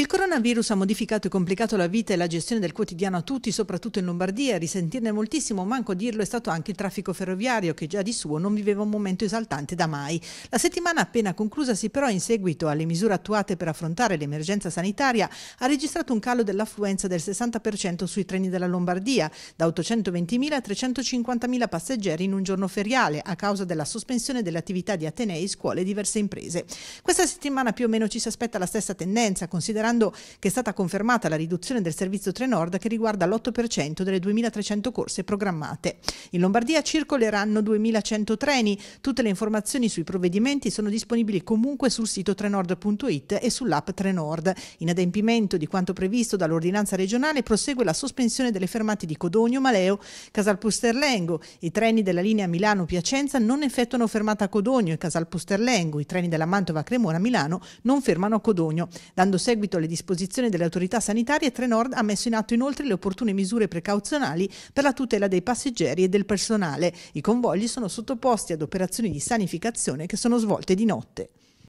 Il coronavirus ha modificato e complicato la vita e la gestione del quotidiano a tutti, soprattutto in Lombardia. A risentirne moltissimo, manco dirlo, è stato anche il traffico ferroviario, che già di suo non viveva un momento esaltante da mai. La settimana appena conclusasi, però, in seguito alle misure attuate per affrontare l'emergenza sanitaria, ha registrato un calo dell'affluenza del 60% sui treni della Lombardia, da 820.000 a 350.000 passeggeri in un giorno feriale, a causa della sospensione delle attività di atenei, scuole e diverse imprese. Questa settimana più o meno ci si aspetta la stessa tendenza, considerando dichiarando che è stata confermata la riduzione del servizio Trenord che riguarda l'8% delle 2.300 corse programmate. In Lombardia circoleranno 2.100 treni. Tutte le informazioni sui provvedimenti sono disponibili comunque sul sito trenord.it e sull'app Trenord. In adempimento di quanto previsto dall'ordinanza regionale prosegue la sospensione delle fermate di Codogno, Maleo, Casalpusterlengo. I treni della linea Milano-Piacenza non effettuano fermata a Codogno e Casalpusterlengo. I treni della Mantova-Cremona-Milano non fermano a Codogno. Dando seguito le disposizioni delle autorità sanitarie, Trenord ha messo in atto inoltre le opportune misure precauzionali per la tutela dei passeggeri e del personale. I convogli sono sottoposti ad operazioni di sanificazione che sono svolte di notte.